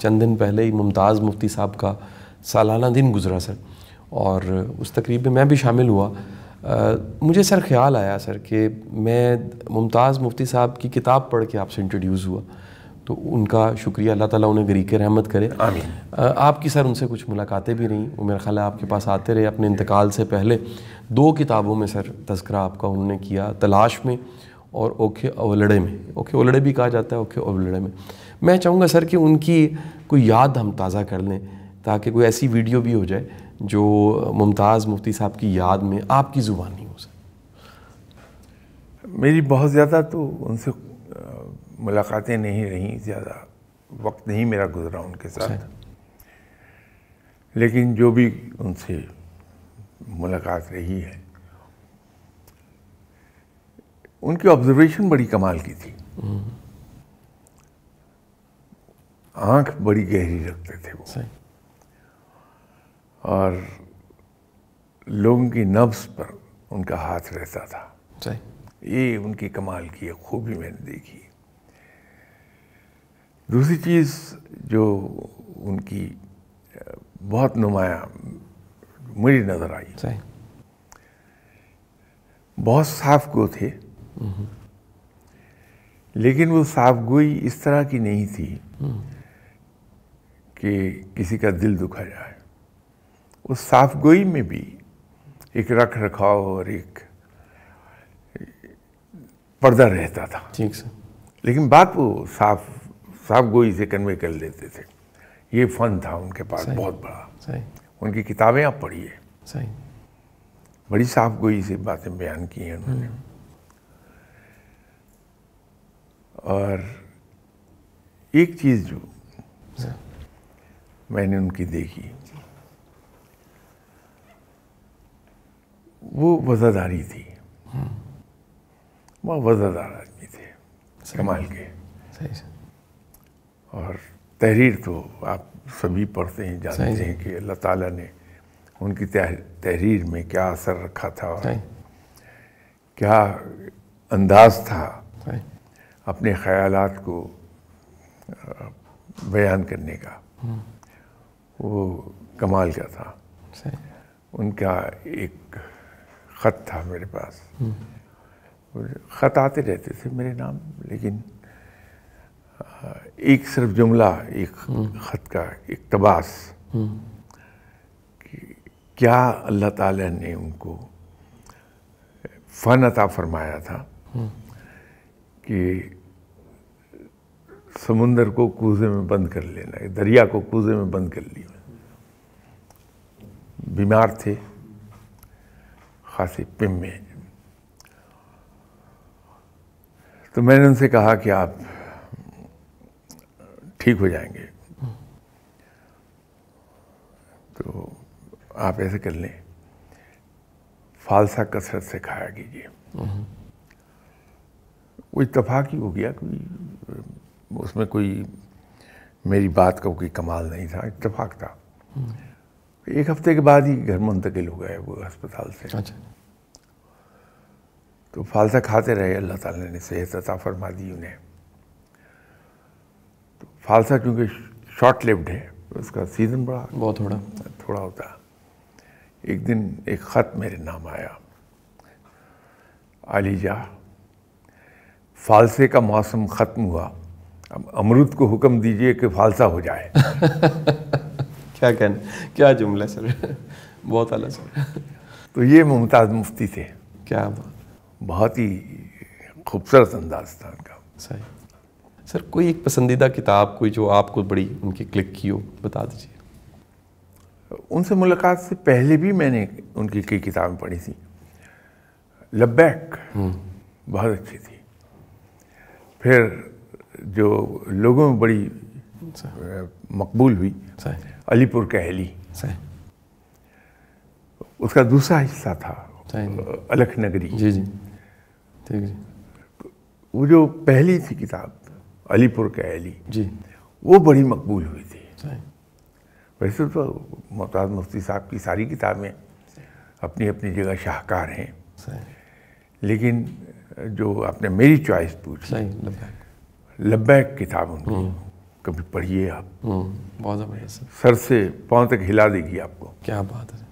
चंद दिन पहले ही मुमताज़ मुफ्ती साहब का सालाना दिन गुजरा सर और उस तकरीब में मैं भी शामिल हुआ आ, मुझे सर ख्याल आया सर कि मैं मुमताज़ मुफ्ती साहब की किताब पढ़ के आपसे इंट्रोड्यूस हुआ तो उनका शुक्रिया अल्लाह ताला उन्हें गरीक रहमत करे आमीन आपकी सर उनसे कुछ मुलाकातें भी रहीं मेरा ख्याल है आपके पास आते रहे अपने इंतकाल से पहले दो किताबों में सर तस्करा आपका उन्होंने किया तलाश में और ओखे ओलड़े में ओखे ओलड़े भी कहा जाता है ओखे ओलड़े में मैं चाहूँगा सर कि उनकी कोई याद हम ताज़ा कर लें ताकि कोई ऐसी वीडियो भी हो जाए जो मुमताज़ मुफ्ती साहब की याद में आपकी ज़ुबानी हो सर मेरी बहुत ज़्यादा तो उनसे मुलाकातें नहीं रहीं ज़्यादा वक्त नहीं मेरा गुजरा उनके साथ अच्छा। लेकिन जो भी उनसे मुलाकात रही है उनकी ऑब्जर्वेशन बड़ी कमाल की थी हम्म। आंख बड़ी गहरी रखते थे वो सही। और लोगों की नब्स पर उनका हाथ रहता था सही। ये उनकी कमाल की खूबी मैंने देखी दूसरी चीज़ जो उनकी बहुत नुमाया मेरी नज़र आई सही। बहुत साफ गो थे हम्म। लेकिन वो साफ गोई इस तरह की नहीं थी हम्म। कि किसी का दिल दुखा जाए उस साफ गोई में भी एक रख रखाव और एक पर्दा रहता था ठीक सर लेकिन बात वो साफ साफ गोई से कन्वे कर लेते थे ये फन था उनके पास बहुत बड़ा उनकी किताबें आप पढ़िए बड़ी साफ गोई से बातें बयान की हैं उन्होंने हम्म। और एक चीज़ जो मैंने उनकी देखी वो वजादारी थी हम्म। वह वजादार आदमी थे कमाल के सही और तहरीर तो आप सभी पढ़ते हैं जानते हैं कि अल्लाह ताला ने उनकी तहरीर में क्या असर रखा था और क्या अंदाज था अपने ख्यालात को बयान करने का हम्म। वो कमाल का था सही उनका एक ख़त था मेरे पास ख़त आते रहते थे मेरे नाम लेकिन एक सिर्फ जुमला एक ख़त का एक तबास कि क्या अल्लाह ताला ने उनको फ़न अता फरमाया था कि समुंदर को कूजे में बंद कर लेना है दरिया को कूजे में बंद कर लिया बीमार थे खासी पिम में तो मैंने उनसे कहा कि आप ठीक हो जाएंगे तो आप ऐसे कर लें फालसा कसरत से खाया कीजिए हम्म। वो इतफाक ही हो गया कि उसमें कोई मेरी बात का कोई कमाल नहीं था इतफाक था हम्म। एक हफ्ते के बाद ही घर मुंतकिल हो गए वो अस्पताल से अच्छा तो फालसा खाते रहे अल्लाह ताला ने सेहत अता फरमा दी उन्हें तो फालसा क्योंकि शॉर्ट लिव्ड है तो उसका सीज़न बड़ा बहुत थोड़ा थोड़ा होता एक दिन एक ख़त मेरे नाम आया आलीजा फालसे का मौसम ख़त्म हुआ अमरुद को हुक्म दीजिए कि फालसा हो जाए क्या कहना क्या जुमला सर बहुत अला सर तो ये मुमताज़ मुफ्ती थे क्या बहुत ही खूबसूरत अंदाज था उनका सही सर कोई एक पसंदीदा किताब कोई जो आपको बड़ी उनकी क्लिक की हो बता दीजिए उनसे मुलाकात से पहले भी मैंने उनकी कई किताबें पढ़ी थी लबैक हम्म। बहुत अच्छी थी फिर जो लोगों में बड़ी मकबूल हुई अलीपुर कहेली उसका दूसरा हिस्सा था अलख नगरी जी जी ठीक जी वो जो पहली थी किताब अलीपुर कहेली जी वो बड़ी मकबूल हुई थी वैसे तो मोहताज मुफ्ती साहब की सारी किताबें अपनी अपनी जगह शाहकार हैं लेकिन जो आपने मेरी चॉइस पूछी लब्बैक किताब उनकी हम्म। कभी पढ़िए आप हम्म, बहुत ज़बरदस्त सर से पाँव तक हिला देगी आपको क्या बात है